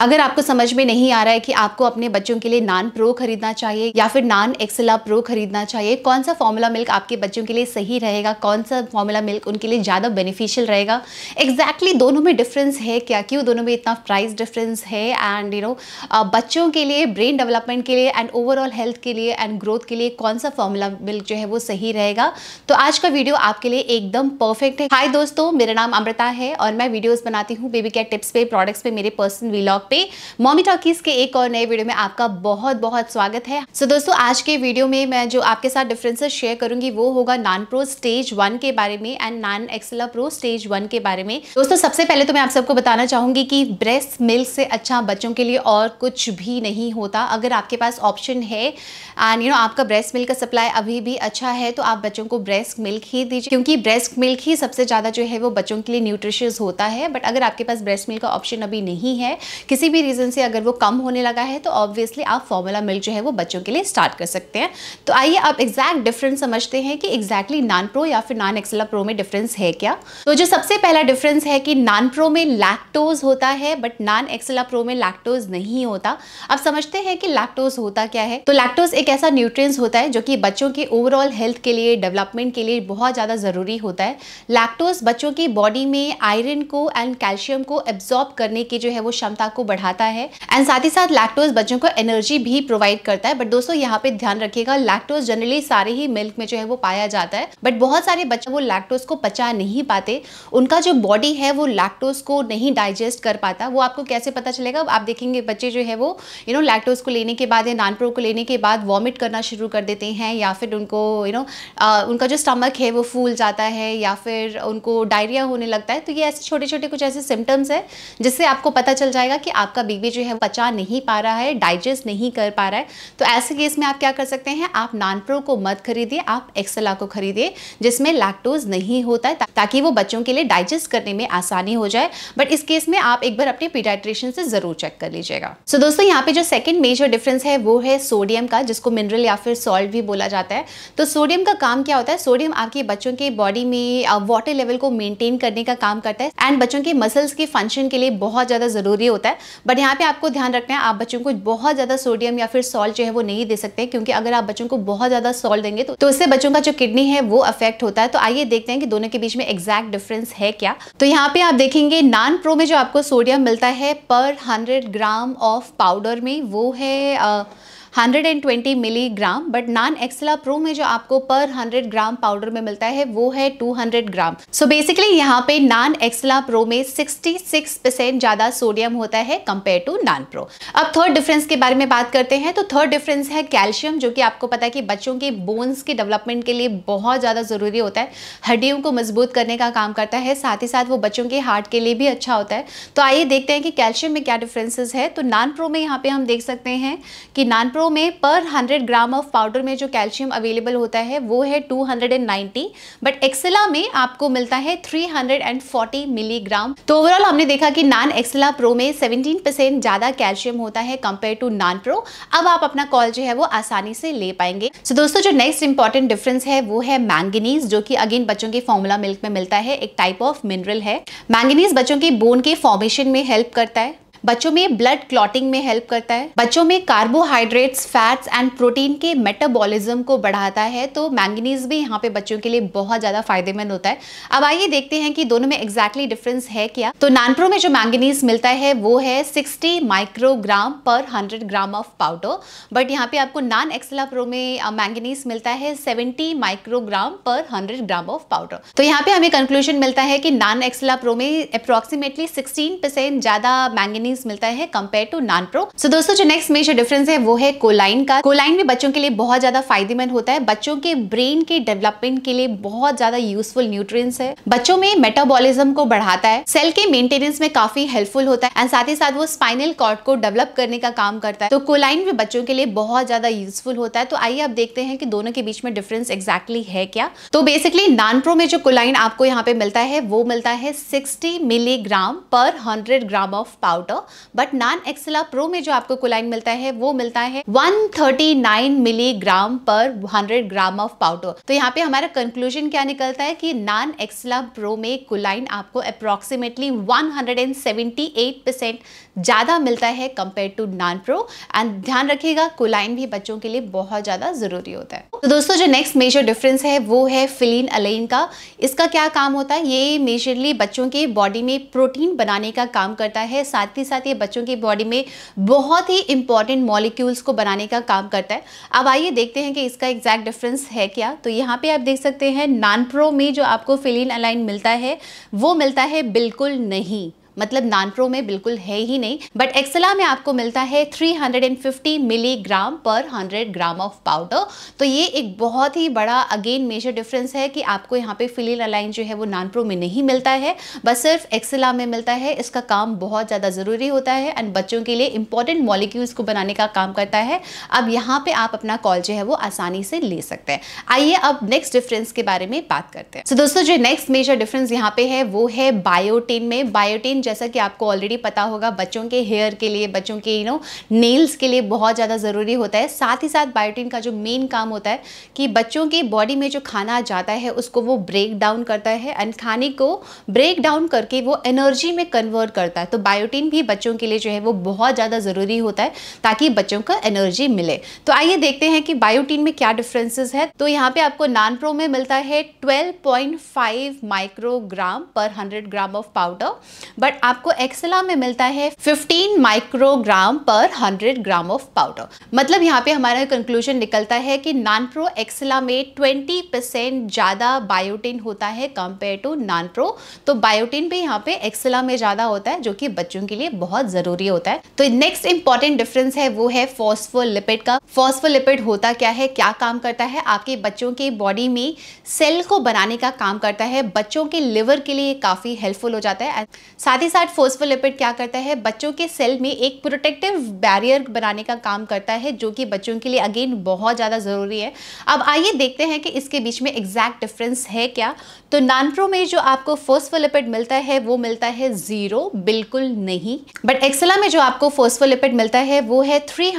अगर आपको समझ में नहीं आ रहा है कि आपको अपने बच्चों के लिए नान प्रो खरीदना चाहिए या फिर नान एक्सेला प्रो खरीदना चाहिए कौन सा फॉर्मूला मिल्क आपके बच्चों के लिए सही रहेगा कौन सा फॉर्मूला मिल्क उनके लिए ज़्यादा बेनिफिशियल रहेगा एग्जैक्टली exactly दोनों में डिफरेंस है क्या क्यों दोनों में इतना प्राइस डिफरेंस है एंड यू नो बच्चों के लिए ब्रेन डेवलपमेंट के लिए एंड ओवरऑल हेल्थ के लिए एंड ग्रोथ के लिए कौन सा फॉर्मूला मिल्क जो है वो सही रहेगा तो आज का वीडियो आपके लिए एकदम परफेक्ट है हाय दोस्तों मेरा नाम अमृता है और मैं वीडियोस बनाती हूँ बेबी केयर टिप्स पे प्रोडक्ट्स पे मेरे पर्सनल वीलॉग पे मॉमी टॉकीज के एक और नए वीडियो में आपका बहुत बहुत स्वागत है सो so, दोस्तों आज के वीडियो में मैं जो आपके साथ डिफरेंसेस शेयर करूंगी वो होगा नान प्रो स्टेज वन के बारे में and NAN Excella pro stage one के बारे में दोस्तों सबसे पहले तो मैं आप सबको बताना चाहूंगी कि ब्रेस्ट मिल्क से अच्छा बच्चों के लिए और कुछ भी नहीं होता अगर आपके पास ऑप्शन है एंड यू नो आपका ब्रेस्ट मिल्क का सप्लाई अभी भी अच्छा है तो आप बच्चों को ब्रेस्ट मिल्क ही दीजिए क्योंकि ब्रेस्ट मिल्क ही सबसे ज़्यादा जो है वो बच्चों के लिए न्यूट्रिशियस होता है बट अगर आपके पास ब्रेस्ट मिल्क का ऑप्शन अभी नहीं है किसी किसी भी रीज़न से अगर वो कम होने लगा है तो ऑब्वियसली आप फॉर्मूला मिल्क जो है वो बच्चों के लिए स्टार्ट कर सकते हैं तो आइए आप एग्जैक्ट डिफरेंस समझते हैं कि एग्जैक्टली नान प्रो या फिर नान एक्सेला प्रो में डिफरेंस है क्या तो जो सबसे पहला डिफरेंस है कि नान प्रो में लैक्टोज होता है बट नान एक्सेला प्रो में लैक्टोज नहीं होता आप समझते हैं कि लैक्टोज होता क्या है तो लैक्टोज एक ऐसा न्यूट्रिय होता है जो कि बच्चों के ओवरऑल हेल्थ के लिए डेवलपमेंट के लिए बहुत ज़्यादा ज़रूरी होता है लैक्टोज बच्चों की बॉडी में आयरन को एंड कैल्शियम को एब्जॉर्ब करने की जो है वो क्षमता को बढ़ाता है एंड साथ ही साथ लैक्टोज बच्चों को एनर्जी भी प्रोवाइड करता है बट दोस्तों यहाँ पे ध्यान रखिएगा लैक्टोज जनरली सारे ही मिल्क में जो है वो पाया जाता है बट बहुत सारे बच्चे वो लैक्टोज को पचा नहीं पाते उनका जो बॉडी है वो लैक्टोज को नहीं डाइजेस्ट कर पाता वो आपको कैसे पता चलेगा आप देखेंगे बच्चे जो है वो यू नो लैक्टोज को लेने के बाद या नानप्रो को लेने के बाद वॉमिट करना शुरू कर देते हैं या फिर उनको यू नो उनका जो स्टमक है वो फूल जाता है या फिर उनको डायरिया होने लगता है तो ये ऐसे छोटे छोटे कुछ ऐसे सिम्टम्स है जिससे आपको पता चल जाएगा कि आपका बेबी जो है पचा नहीं पा रहा है डाइजेस्ट नहीं कर पा रहा है तो ऐसे केस में आप क्या कर सकते हैं आप नानप्रो को मत खरीदिए आप एक्सला को खरीदिए जिसमें लैक्टोज नहीं होता है ताकि वो बच्चों के लिए डाइजेस्ट करने में आसानी हो जाए बट इस केस में आप एक बार अपने पीडाइट्रेशन से जरूर चेक कर लीजिएगा सो so, दोस्तों यहाँ पे जो सेकेंड मेजर डिफरेंस है वो है सोडियम का जिसको मिनरल या फिर सॉल्ट भी बोला जाता है तो सोडियम का काम क्या होता है सोडियम आपके बच्चों के बॉडी में वाटर लेवल को मेनटेन करने का काम करता है एंड बच्चों के मसल्स के फंक्शन के लिए बहुत ज़्यादा ज़रूरी होता है बट यहाँ पे आपको ध्यान रखना है आप बच्चों को बहुत ज़्यादा सोडियम या फिर सॉल्ट जो है वो नहीं दे सकते क्योंकि अगर आप बच्चों को बहुत ज़्यादा सॉल्ट देंगे तो, तो, उससे बच्चों का जो किडनी है वो अफेक्ट होता है तो आइए देखते हैं कि दोनों के बीच में एग्जैक्ट डिफरेंस है क्या तो यहाँ पे आप देखेंगे नान प्रो में जो आपको सोडियम मिलता है पर हंड्रेड ग्राम ऑफ पाउडर में वो है 120 milligram but NAN Excella Pro में जो आपको पर 100 ग्राम पाउडर में मिलता है वो है 200 ग्राम सो बेसिकली यहाँ पे नॉन एक्सला प्रो में 66 परसेंट ज़्यादा सोडियम होता है कंपेयर टू नान प्रो अब थर्ड डिफरेंस के बारे में बात करते हैं तो थर्ड डिफरेंस है कैल्शियम जो कि आपको पता है कि बच्चों के बोन्स के डेवलपमेंट के लिए बहुत ज़्यादा ज़रूरी होता है हड्डियों को मजबूत करने का काम करता है साथ ही साथ वो बच्चों के हार्ट के लिए भी अच्छा होता है तो आइए देखते हैं कि कैल्शियम में क्या डिफरेंसेस है तो नान प्रो में यहाँ पे हम देख सकते हैं कि नान प्रो प्रो में पर 100 ग्राम ऑफ पाउडर में जो कैल्शियम अवेलेबल होता है वो है 290 बट एक्सेला में आपको मिलता है 340 मिलीग्राम तो ओवरऑल हमने देखा कि नॉन एक्सेला प्रो में 17 परसेंट ज़्यादा कैल्शियम होता है कंपेयर टू नॉन प्रो अब आप अपना कॉल जो है वो आसानी से ले पाएंगे सो so, दोस्तों जो नेक्स्ट इंपॉर्टेंट डिफरेंस है वो है मैंगनीज जो कि अगेन बच्चों के फॉर्मुला मिल्क में मिलता है एक टाइप ऑफ मिनरल है मैंगनीज बच्चों के बोन के फॉर्मेशन में हेल्प करता है बच्चों में ब्लड क्लॉटिंग में हेल्प करता है बच्चों में कार्बोहाइड्रेट्स फैट्स एंड प्रोटीन के मेटाबॉलिज्म को बढ़ाता है तो मैंगनीज भी यहाँ पे बच्चों के लिए बहुत ज़्यादा फायदेमंद होता है अब आइए देखते हैं कि दोनों में एग्जैक्टली डिफरेंस है क्या तो नानप्रो में जो मैंगनीज मिलता है वो है sixty microgram per hundred gram of powder but यहाँ पे आपको नान एक्सला प्रो में मैंगनीज मिलता है seventy microgram per hundred gram of powder तो यहाँ पे हमें कंक्लूजन मिलता है कि नान एक्सला प्रो में अप्रोक्सीमेटली सिक्सटीन ज़्यादा मैंगनीज कंपनीज मिलता है compare to NAN Pro so दोस्तों जो नेक्स्ट मेजर डिफरेंस है वो है कोलाइन का कोलाइन भी बच्चों के लिए बहुत ज्यादा फायदेमंद होता है बच्चों के ब्रेन के डेवलपमेंट के लिए बहुत ज्यादा यूजफुल न्यूट्रिएंट्स है बच्चों में मेटाबॉलिज्म को बढ़ाता है सेल के मेंटेनेंस में काफी हेल्पफुल होता है एंड साथ ही साथ वो स्पाइनल कॉर्ड को डेवलप करने का काम करता है तो कोलाइन भी बच्चों के लिए बहुत ज्यादा यूजफुल होता है तो आइए आप देखते हैं कि दोनों के बीच में डिफरेंस एक्जैक्टली है क्या तो बेसिकली नान प्रो में जो कोलाइन आपको यहाँ पे मिलता है वो मिलता है sixty milligram per hundred gram of powder dollar but NAN Excella Pro में जो आपको कोलाइन मिलता है वो मिलता है 139 milligram per 100 gram of powder तो यहाँ पे हमारा कंक्लूजन क्या निकलता है कि नान एक्सला प्रो में कोलाइन आपको अप्रोक्सीमेटली 178 परसेंट ज़्यादा मिलता है compare to NAN Pro and ध्यान रखिएगा कोलाइन भी बच्चों के लिए बहुत ज़्यादा ज़रूरी होता है तो दोस्तों जो नेक्स्ट मेजर डिफरेंस है वो है फिलीन अलेन का इसका क्या काम होता है ये मेजरली बच्चों के बॉडी में प्रोटीन बनाने का काम करता है साथ ही साथ ये बच्चों की बॉडी में बहुत ही इंपॉर्टेंट मॉलिक्यूल्स को बनाने का काम करता है अब आइए देखते हैं कि इसका एग्जैक्ट डिफरेंस है क्या तो यहाँ पे आप देख सकते हैं नानप्रो में जो आपको फिलिन अलाइन मिलता है वो मिलता है बिल्कुल नहीं मतलब नानप्रो में बिल्कुल है ही नहीं बट एक्सला में आपको मिलता है 350 milligram per 100 gram of powder तो ये एक बहुत ही बड़ा अगेन मेजर डिफरेंस है कि आपको यहाँ पे फिलिन अलाइन जो है वो नानप्रो में नहीं मिलता है बस सिर्फ एक्सला में मिलता है इसका काम बहुत ज़्यादा ज़रूरी होता है एंड बच्चों के लिए इंपॉर्टेंट मॉलिक्यूल्स को बनाने का काम करता है अब यहाँ पे आप अपना कॉल जो है वो आसानी से ले सकते हैं आइए अब नेक्स्ट डिफरेंस के बारे में बात करते हैं तो so, दोस्तों जो नेक्स्ट मेजर डिफरेंस यहाँ पे है वो है बायोटिन में बायोटिन जैसा कि आपको ऑलरेडी पता होगा बच्चों के हेयर के लिए बच्चों के यू नो नेल्स के लिए बहुत ज़्यादा ज़रूरी होता है साथ ही साथ बायोटिन का जो मेन काम होता है कि बच्चों की बॉडी में जो खाना जाता है उसको वो ब्रेक डाउन करता है एंड खाने को ब्रेक डाउन करके वो एनर्जी में कन्वर्ट करता है तो बायोटिन भी बच्चों के लिए जो है वो बहुत ज़्यादा ज़रूरी होता है ताकि बच्चों का एनर्जी मिले तो आइए देखते हैं कि बायोटीन में क्या डिफ्रेंसेज है तो यहाँ पर आपको नान प्रो में मिलता है 12.5 microgram per hundred gram of powder but but आपको एक्सला में मिलता है 15 माइक्रोग्राम पर 100 ग्राम ऑफ पाउडर मतलब यहाँ पे हमारा कंक्लूजन निकलता है कि नान प्रो एक्सला में 20 परसेंट ज़्यादा बायोटिन होता है कंपेयर टू नान प्रो तो बायोटिन भी यहाँ पे एक्सला में ज़्यादा होता है जो कि बच्चों के लिए बहुत ज़रूरी होता है तो नेक्स्ट इंपॉर्टेंट डिफरेंस है वो है फॉस्फोलिपिड का फॉस्फोलिपिड होता क्या है क्या काम करता है आपके बच्चों के बॉडी में सेल को बनाने का काम करता है बच्चों के लिवर के लिए काफ़ी हेल्पफुल हो जाता है साथ साथ ही साथ फोस्फोलिपिड क्या करता है बच्चों के सेल में एक प्रोटेक्टिव बैरियर बनाने का काम करता है जो कि बच्चों के लिए अगेन बहुत ज़्यादा ज़रूरी है अब आइए देखते हैं कि इसके बीच में एग्जैक्ट डिफरेंस है क्या तो नानप्रो में जो आपको फोस्फोलिपिड मिलता है वो मिलता है ज़ीरो बिल्कुल नहीं बट एक्सेला में जो आपको फोस्फोलिपिड मिलता है वो है three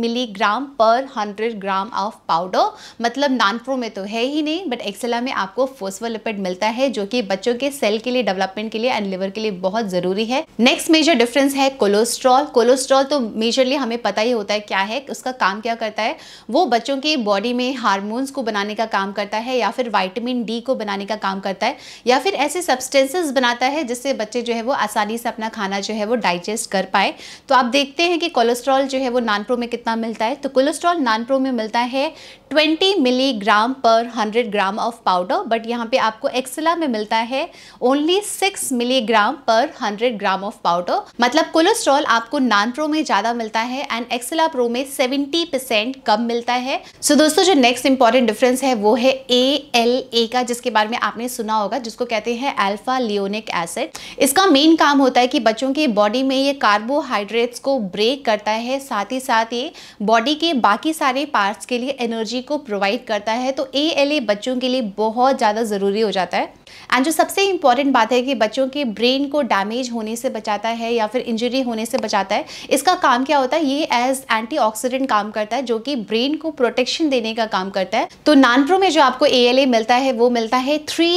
milligram per hundred gram of powder मतलब नानप्रो में तो है ही नहीं बट एक्सेला में आपको फोस्फोलिपिड मिलता है जो कि बच्चों के सेल के लिए डेवलपमेंट के लिए लिए एंड लिवर के लिए बहुत ज़रूरी है नेक्स्ट मेजर डिफरेंस है कोलेस्ट्रॉल कोलेस्ट्रॉल तो मेजरली हमें पता ही होता है क्या है उसका काम क्या करता है वो बच्चों की बॉडी में हारमोन्स को बनाने का काम करता है या फिर वाइटामिन डी को बनाने का काम करता है या फिर ऐसे सब्सटेंसेस बनाता है जिससे बच्चे जो है वो आसानी से अपना खाना जो है वो डाइजेस्ट कर पाए तो आप देखते हैं कि कोलेस्ट्रॉल जो है वो नानप्रो में कितना मिलता है तो कोलेस्ट्रॉल नानप्रो में मिलता है 20 milligram per 100 gram of powder but यहाँ पे आपको एक्सेला में मिलता है only 6 milligram per 100 gram of powder मतलब कोलेस्ट्रॉल आपको नान प्रो में ज्यादा मिलता है एंड एक्सेला प्रो में 70 परसेंट कम मिलता है सो so, दोस्तों जो नेक्स्ट इंपॉर्टेंट डिफरेंस है वो है ए एल ए का जिसके बारे में आपने सुना होगा जिसको कहते हैं एल्फा लियोनिक एसिड इसका मेन काम होता है कि बच्चों की बॉडी में ये कार्बोहाइड्रेट्स को ब्रेक करता है साथ ही साथ ये बॉडी के बाकी सारे पार्ट्स के लिए एनर्जी को प्रोवाइड करता है तो ए एल ए बच्चों के लिए बहुत ज़्यादा ज़रूरी हो जाता है एंड जो सबसे इंपॉर्टेंट बात है कि बच्चों के ब्रेन को डैमेज होने से बचाता है या फिर इंजरी होने से बचाता है इसका काम क्या होता है ये एज एंटी काम करता है जो कि ब्रेन को प्रोटेक्शन देने का काम करता है तो नानप्रो में जो आपको ए मिलता है वो मिलता है three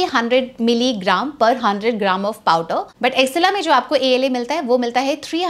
milligram per hundred gram of powder but Excella में जो आपको ए मिलता है वो मिलता है three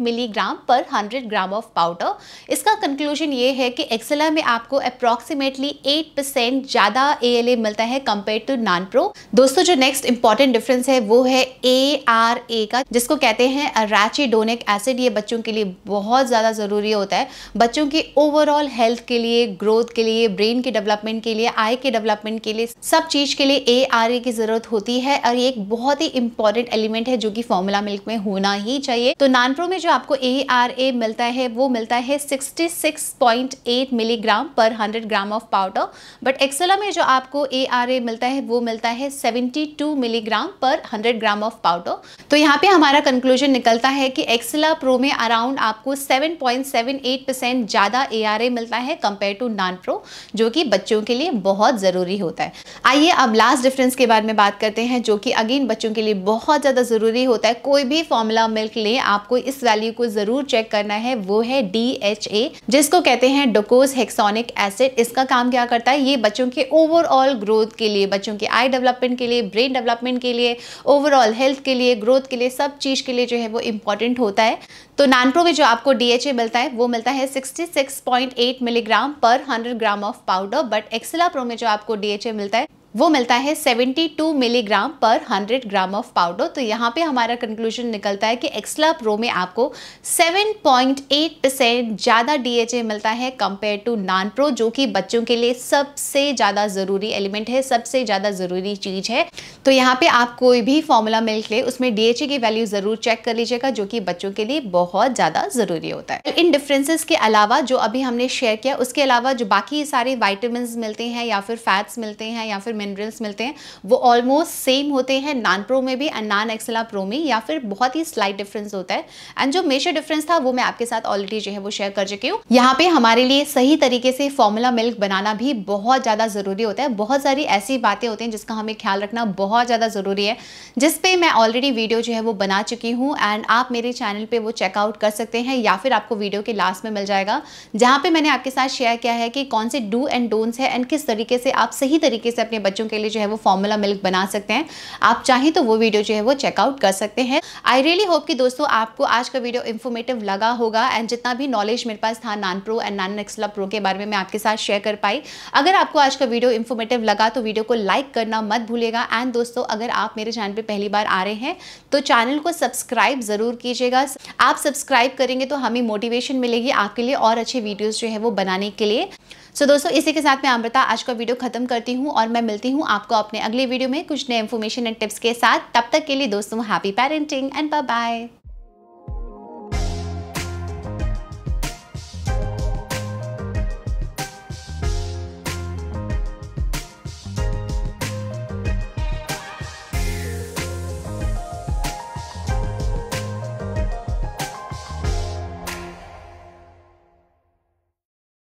milligram per hundred gram of powder इसका कंक्लूजन ये है कि एक्सेला में आपको अप्रॉक्सीमेटली 8% ज़्यादा ए मिलता है कंपेयर टू नान Pro. दोस्तों जो नेक्स्ट इंपॉर्टेंट डिफरेंस है वो है ए आर ए का जिसको कहते हैं अराचिडोनिक एसिड ये बच्चों के लिए बहुत ज़्यादा ज़रूरी होता है बच्चों की ओवरऑल हेल्थ के लिए ग्रोथ के लिए ब्रेन के डेवलपमेंट के लिए आई के डेवलपमेंट के लिए सब चीज़ के लिए ए आर ए की ज़रूरत होती है और ये एक बहुत ही इंपॉर्टेंट एलिमेंट है जो कि फॉर्मूला मिल्क में होना ही चाहिए तो नानप्रो में जो आपको ए आर ए मिलता है वो मिलता है 66.8 milligram per hundred gram of powder but Excella में जो आपको ए आर ए मिलता है वो मिलता निकलता है 72 milligram per 100 gram of powder तो यहाँ पे हमारा कंक्लूजन निकलता है कि एक्सला प्रो में अराउंड आपको 7.78 परसेंट ज़्यादा एआरए मिलता है कंपेयर टू नॉन प्रो जो कि बच्चों के लिए बहुत ज़रूरी होता है आइए अब लास्ट डिफरेंस के बारे में बात करते हैं जो कि अगेन बच्चों के लिए बहुत ज़्यादा ज़रूरी होता है कोई भी फॉर्मूला मिल्क लें आपको इस वैल्यू को ज़रूर चेक करना है वो है डी जिसको कहते हैं डोकोज हेक्सोनिक एसिड इसका काम क्या करता है ये बच्चों के ओवरऑल ग्रोथ के लिए बच्चों के आई आई डेवलपमेंट के लिए ब्रेन डेवलपमेंट के लिए ओवरऑल हेल्थ के लिए ग्रोथ के लिए सब चीज़ के लिए जो है वो इम्पॉर्टेंट होता है तो नानप्रो में जो आपको डीएचए मिलता है वो मिलता है 66.8 milligram per 100 gram of powder but Excella Pro में जो आपको डीएचए मिलता है वो मिलता है 72 milligram per 100 gram of powder तो यहाँ पे हमारा कंक्लूजन निकलता है कि एक्सला प्रो में आपको 7.8 परसेंट ज़्यादा डीएचए मिलता है कंपेयर टू नान प्रो जो कि बच्चों के लिए सबसे ज़्यादा ज़रूरी एलिमेंट है सबसे ज़्यादा ज़रूरी चीज़ है तो यहाँ पे आप कोई भी फॉर्मूला मिल्क ले उसमें डीएचए की वैल्यू ज़रूर चेक कर लीजिएगा जो कि बच्चों के लिए बहुत ज़्यादा ज़रूरी होता है इन डिफ्रेंसेस के अलावा जो अभी हमने शेयर किया उसके अलावा जो बाकी सारे वाइटमिन मिलते हैं या फिर फैट्स मिलते हैं या फिर मिनरल्स मिलते हैं वो ऑलमोस्ट सेम होते हैं नान प्रो में भी एंड नान एक्सला प्रो में या फिर बहुत ही स्लाइट डिफरेंस होता है एंड जो मेजर डिफरेंस था वो मैं आपके साथ ऑलरेडी जो है वो शेयर कर चुकी हूँ यहाँ पे हमारे लिए सही तरीके से फॉर्मूला मिल्क बनाना भी बहुत ज़्यादा ज़रूरी होता है बहुत सारी ऐसी बातें होती हैं जिसका हमें ख्याल रखना बहुत ज़्यादा ज़रूरी है जिसपे मैं ऑलरेडी वीडियो जो है वो बना चुकी हूँ एंड आप मेरे चैनल पर वो चेकआउट कर सकते हैं या फिर आपको वीडियो के लास्ट में मिल जाएगा जहाँ पर मैंने आपके साथ शेयर किया है कि कौन से डू एंड डोंट्स है एंड किस तरीके से आप सही तरीके से अपने बच्चों के लिए जो है वो फॉर्मूला मिल्क बना सकते हैं आप चाहें तो वो वीडियो जो है वो चेकआउट कर सकते हैं आई रियली होप कि दोस्तों आपको आज का वीडियो इन्फॉर्मेटिव लगा होगा एंड जितना भी नॉलेज मेरे पास था NAN Pro and NAN Excella Pro के बारे में मैं आपके साथ शेयर कर पाई अगर आपको आज का वीडियो इन्फॉर्मेटिव लगा तो वीडियो को लाइक करना मत भूलेगा एंड दोस्तों अगर आप मेरे चैनल पर पहली बार आ रहे हैं तो चैनल को सब्सक्राइब ज़रूर कीजिएगा आप सब्सक्राइब करेंगे तो हमें मोटिवेशन मिलेगी आपके लिए और अच्छे वीडियोज़ जो है वो बनाने के लिए सो so, दोस्तों इसी के साथ मैं अमृता आज का वीडियो खत्म करती हूँ और मैं मिलती हूँ आपको अपने अगले वीडियो में कुछ नए इन्फॉर्मेशन एंड टिप्स के साथ तब तक के लिए दोस्तों हैप्पी पेरेंटिंग एंड बाय